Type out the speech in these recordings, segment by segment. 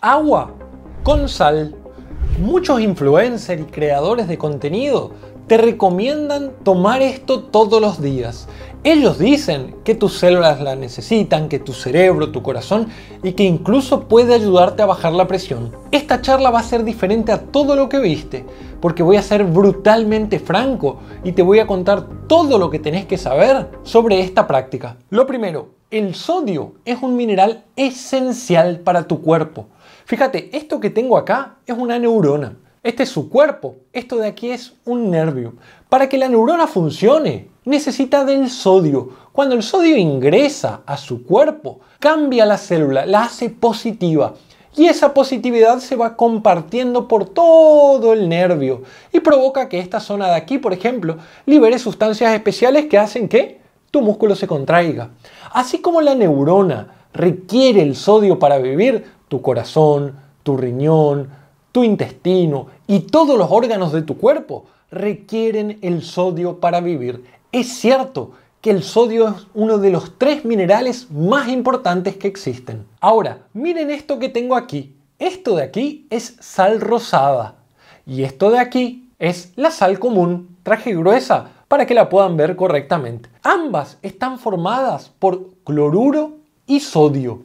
agua con sal. Muchos influencers y creadores de contenido te recomiendan tomar esto todos los días. Ellos dicen que tus células la necesitan, que tu cerebro, tu corazón y que incluso puede ayudarte a bajar la presión. Esta charla va a ser diferente a todo lo que viste, porque voy a ser brutalmente franco y te voy a contar todo lo que tenés que saber sobre esta práctica. Lo primero, el sodio es un mineral esencial para tu cuerpo. Fíjate, esto que tengo acá es una neurona. Este es su cuerpo. Esto de aquí es un nervio. Para que la neurona funcione, necesita del sodio. Cuando el sodio ingresa a su cuerpo, cambia la célula, la hace positiva. Y esa positividad se va compartiendo por todo el nervio y provoca que esta zona de aquí, por ejemplo, libere sustancias especiales que hacen que tu músculo se contraiga. Así como la neurona requiere el sodio para vivir, tu corazón, tu riñón, tu intestino y todos los órganos de tu cuerpo requieren el sodio para vivir. Es cierto que el sodio es uno de los tres minerales más importantes que existen. Ahora, miren esto que tengo aquí. Esto de aquí es sal rosada y esto de aquí es la sal común, traje gruesa, para que la puedan ver correctamente. Ambas están formadas por cloruro y sodio.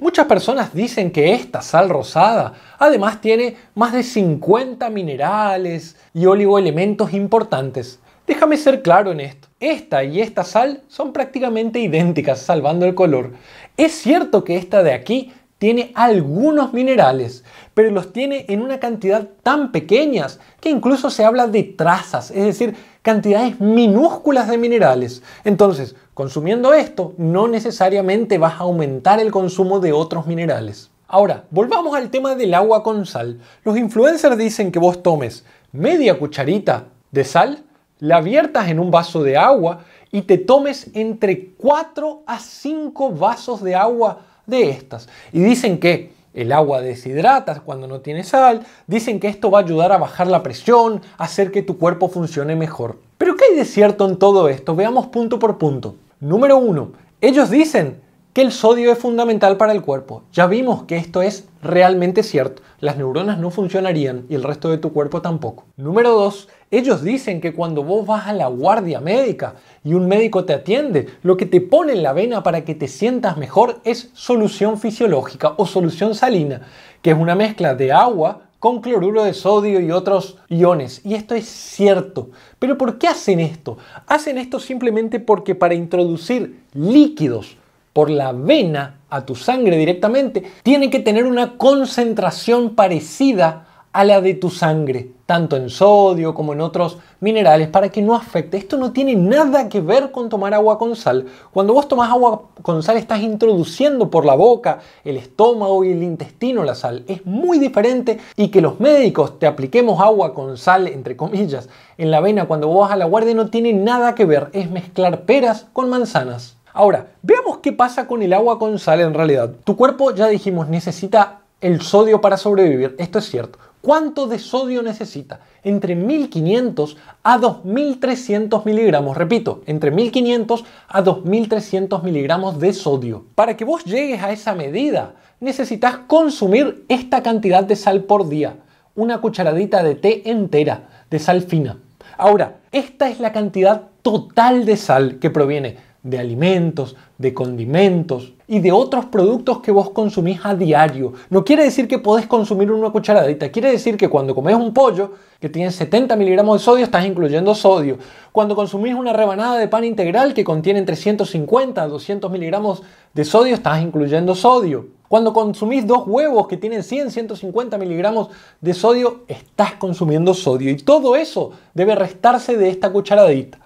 Muchas personas dicen que esta sal rosada además tiene más de 50 minerales y oligoelementos importantes. Déjame ser claro en esto. Esta y esta sal son prácticamente idénticas, salvando el color. Es cierto que esta de aquí tiene algunos minerales, pero los tiene en una cantidad tan pequeñas que incluso se habla de trazas, es decir, cantidades minúsculas de minerales. Entonces, consumiendo esto, no necesariamente vas a aumentar el consumo de otros minerales. Ahora, volvamos al tema del agua con sal. Los influencers dicen que vos tomes media cucharita de sal, la abiertas en un vaso de agua y te tomes entre 4 a 5 vasos de agua de estas. Y dicen que el agua deshidrata cuando no tiene sal, dicen que esto va a ayudar a bajar la presión, hacer que tu cuerpo funcione mejor. Pero ¿qué hay de cierto en todo esto? Veamos punto por punto. Número uno. Ellos dicen el sodio es fundamental para el cuerpo. Ya vimos que esto es realmente cierto. Las neuronas no funcionarían y el resto de tu cuerpo tampoco. Número 2. Ellos dicen que cuando vos vas a la guardia médica y un médico te atiende, lo que te pone en la vena para que te sientas mejor es solución fisiológica o solución salina, que es una mezcla de agua con cloruro de sodio y otros iones. Y esto es cierto. Pero ¿por qué hacen esto? Hacen esto simplemente porque para introducir líquidos por la vena a tu sangre directamente, tiene que tener una concentración parecida a la de tu sangre, tanto en sodio como en otros minerales, para que no afecte. Esto no tiene nada que ver con tomar agua con sal. Cuando vos tomas agua con sal estás introduciendo por la boca, el estómago y el intestino la sal. Es muy diferente y que los médicos te apliquemos agua con sal, entre comillas, en la vena cuando vos vas a la guardia no tiene nada que ver. Es mezclar peras con manzanas. Ahora, veamos qué pasa con el agua con sal en realidad. Tu cuerpo, ya dijimos, necesita el sodio para sobrevivir. Esto es cierto. ¿Cuánto de sodio necesita? Entre 1500 a 2300 miligramos. Repito, entre 1500 a 2300 miligramos de sodio. Para que vos llegues a esa medida, necesitas consumir esta cantidad de sal por día. Una cucharadita de té entera de sal fina. Ahora, esta es la cantidad total de sal que proviene de alimentos, de condimentos y de otros productos que vos consumís a diario. No quiere decir que podés consumir una cucharadita, quiere decir que cuando comes un pollo que tiene 70 miligramos de sodio, estás incluyendo sodio. Cuando consumís una rebanada de pan integral que contiene 350 a 200 miligramos de sodio, estás incluyendo sodio. Cuando consumís dos huevos que tienen 100, 150 miligramos de sodio, estás consumiendo sodio. Y todo eso debe restarse de esta cucharadita.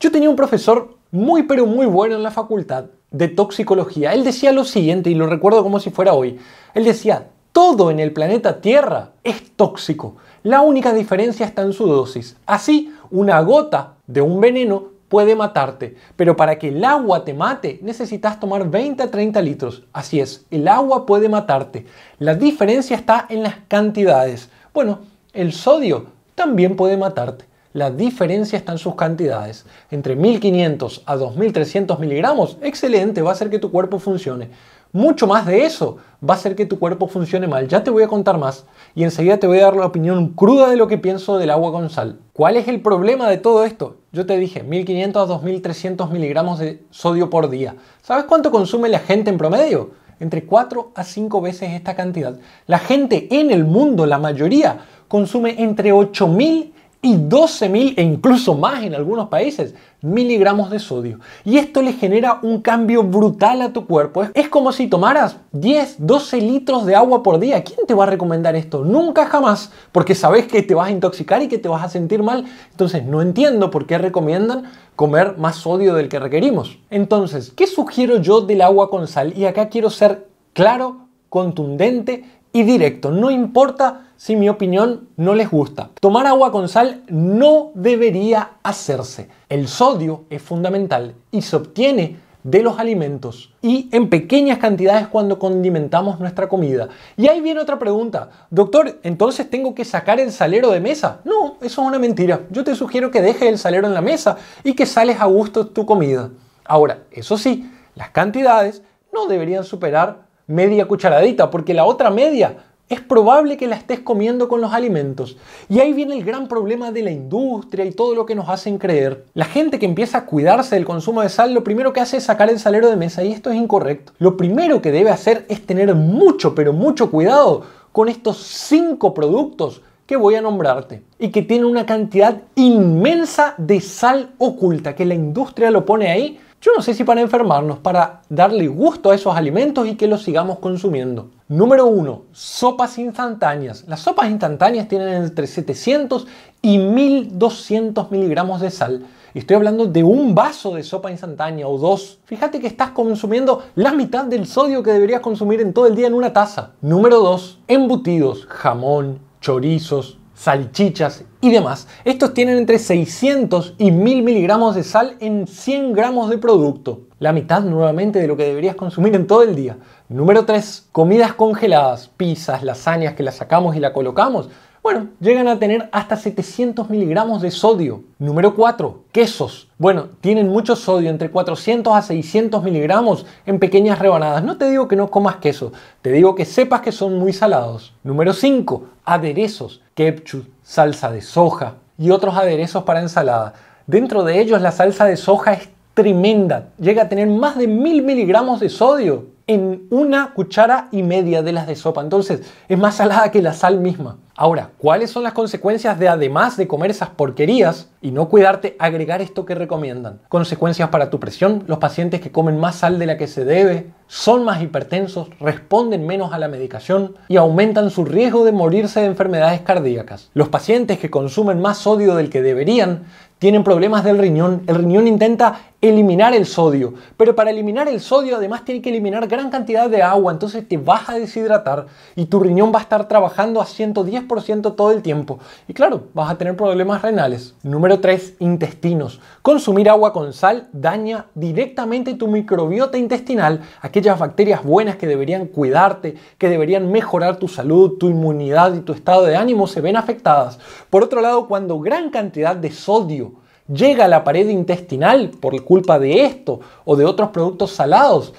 Yo tenía un profesor muy pero muy bueno en la facultad de toxicología, él decía lo siguiente, y lo recuerdo como si fuera hoy, él decía, todo en el planeta Tierra es tóxico, la única diferencia está en su dosis. Así, una gota de un veneno puede matarte, pero para que el agua te mate necesitas tomar 20 a 30 litros. Así es, el agua puede matarte. La diferencia está en las cantidades. Bueno, el sodio también puede matarte. La diferencia está en sus cantidades. Entre 1500 a 2300 miligramos, excelente, va a hacer que tu cuerpo funcione. Mucho más de eso va a hacer que tu cuerpo funcione mal. Ya te voy a contar más y enseguida te voy a dar la opinión cruda de lo que pienso del agua con sal. ¿Cuál es el problema de todo esto? Yo te dije 1500 a 2300 miligramos de sodio por día. ¿Sabes cuánto consume la gente en promedio? Entre 4 a 5 veces esta cantidad. La gente en el mundo, la mayoría, consume entre 8000 y 12.000 e incluso más en algunos países miligramos de sodio. Y esto le genera un cambio brutal a tu cuerpo. Es como si tomaras 10, 12 litros de agua por día. ¿Quién te va a recomendar esto? Nunca jamás, porque sabes que te vas a intoxicar y que te vas a sentir mal. Entonces no entiendo por qué recomiendan comer más sodio del que requerimos. Entonces, ¿qué sugiero yo del agua con sal? Y acá quiero ser claro, contundente y directo, no importa si mi opinión no les gusta. Tomar agua con sal no debería hacerse. El sodio es fundamental y se obtiene de los alimentos y en pequeñas cantidades cuando condimentamos nuestra comida. Y ahí viene otra pregunta, doctor, entonces tengo que sacar el salero de mesa. No, eso es una mentira. Yo te sugiero que dejes el salero en la mesa y que sales a gusto tu comida. Ahora, eso sí, las cantidades no deberían superar media cucharadita, porque la otra media es probable que la estés comiendo con los alimentos. Y ahí viene el gran problema de la industria y todo lo que nos hacen creer. La gente que empieza a cuidarse del consumo de sal, lo primero que hace es sacar el salero de mesa y esto es incorrecto. Lo primero que debe hacer es tener mucho, pero mucho cuidado con estos cinco productos que voy a nombrarte y que tienen una cantidad inmensa de sal oculta, que la industria lo pone ahí yo no sé si para enfermarnos, para darle gusto a esos alimentos y que los sigamos consumiendo. Número 1. Sopas instantáneas. Las sopas instantáneas tienen entre 700 y 1200 miligramos de sal. estoy hablando de un vaso de sopa instantánea o dos. Fíjate que estás consumiendo la mitad del sodio que deberías consumir en todo el día en una taza. Número 2. Embutidos, jamón, chorizos, salchichas y demás, estos tienen entre 600 y 1000 miligramos de sal en 100 gramos de producto. La mitad nuevamente de lo que deberías consumir en todo el día. Número 3. Comidas congeladas, pizzas, lasañas que las sacamos y la colocamos bueno, llegan a tener hasta 700 miligramos de sodio. Número 4. Quesos. Bueno, tienen mucho sodio, entre 400 a 600 miligramos en pequeñas rebanadas. No te digo que no comas queso, te digo que sepas que son muy salados. Número 5. Aderezos. Ketchup, salsa de soja y otros aderezos para ensalada. Dentro de ellos la salsa de soja es tremenda, llega a tener más de 1000 miligramos de sodio en una cuchara y media de las de sopa. Entonces, es más salada que la sal misma. Ahora, ¿cuáles son las consecuencias de además de comer esas porquerías y no cuidarte, agregar esto que recomiendan? Consecuencias para tu presión, los pacientes que comen más sal de la que se debe son más hipertensos, responden menos a la medicación y aumentan su riesgo de morirse de enfermedades cardíacas. Los pacientes que consumen más sodio del que deberían tienen problemas del riñón, el riñón intenta eliminar el sodio. Pero para eliminar el sodio además tiene que eliminar gran cantidad de agua, entonces te vas a deshidratar y tu riñón va a estar trabajando a 110% todo el tiempo. Y claro, vas a tener problemas renales. Número 3, intestinos. Consumir agua con sal daña directamente tu microbiota intestinal, aquellas bacterias buenas que deberían cuidarte, que deberían mejorar tu salud, tu inmunidad y tu estado de ánimo se ven afectadas. Por otro lado, cuando gran cantidad de sodio llega a la pared intestinal por culpa de esto o de otros productos salados.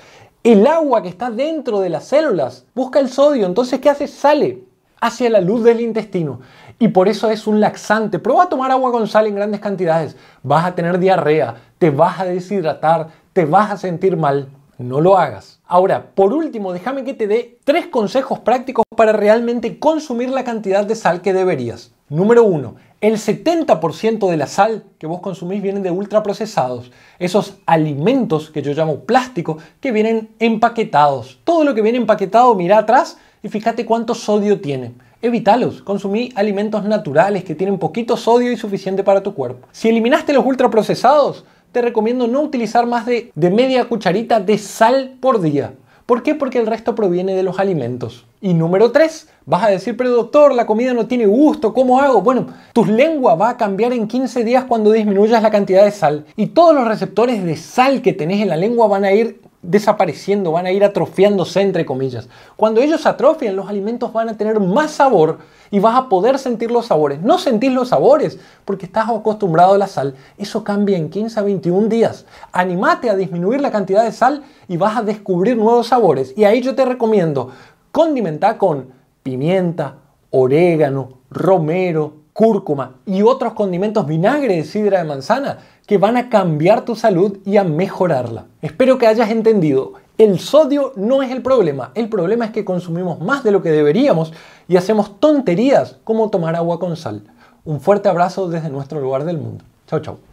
El agua que está dentro de las células busca el sodio, entonces ¿qué hace? Sale hacia la luz del intestino y por eso es un laxante. Prueba a tomar agua con sal en grandes cantidades. Vas a tener diarrea, te vas a deshidratar, te vas a sentir mal. No lo hagas. Ahora, por último, déjame que te dé tres consejos prácticos para realmente consumir la cantidad de sal que deberías. Número uno, el 70% de la sal que vos consumís viene de ultraprocesados, esos alimentos que yo llamo plástico, que vienen empaquetados. Todo lo que viene empaquetado, mira atrás y fíjate cuánto sodio tiene. Evitalos, consumí alimentos naturales que tienen poquito sodio y suficiente para tu cuerpo. Si eliminaste los ultraprocesados, te recomiendo no utilizar más de, de media cucharita de sal por día. ¿Por qué? Porque el resto proviene de los alimentos. Y número 3, vas a decir, pero doctor, la comida no tiene gusto, ¿cómo hago? Bueno, tu lengua va a cambiar en 15 días cuando disminuyas la cantidad de sal. Y todos los receptores de sal que tenés en la lengua van a ir desapareciendo, van a ir atrofiándose, entre comillas. Cuando ellos atrofian, los alimentos van a tener más sabor y vas a poder sentir los sabores. No sentís los sabores porque estás acostumbrado a la sal. Eso cambia en 15 a 21 días. Animate a disminuir la cantidad de sal y vas a descubrir nuevos sabores. Y ahí yo te recomiendo condimentar con pimienta, orégano, romero, cúrcuma y otros condimentos vinagre de sidra de manzana que van a cambiar tu salud y a mejorarla. Espero que hayas entendido. El sodio no es el problema, el problema es que consumimos más de lo que deberíamos y hacemos tonterías como tomar agua con sal. Un fuerte abrazo desde nuestro lugar del mundo. Chao, chao.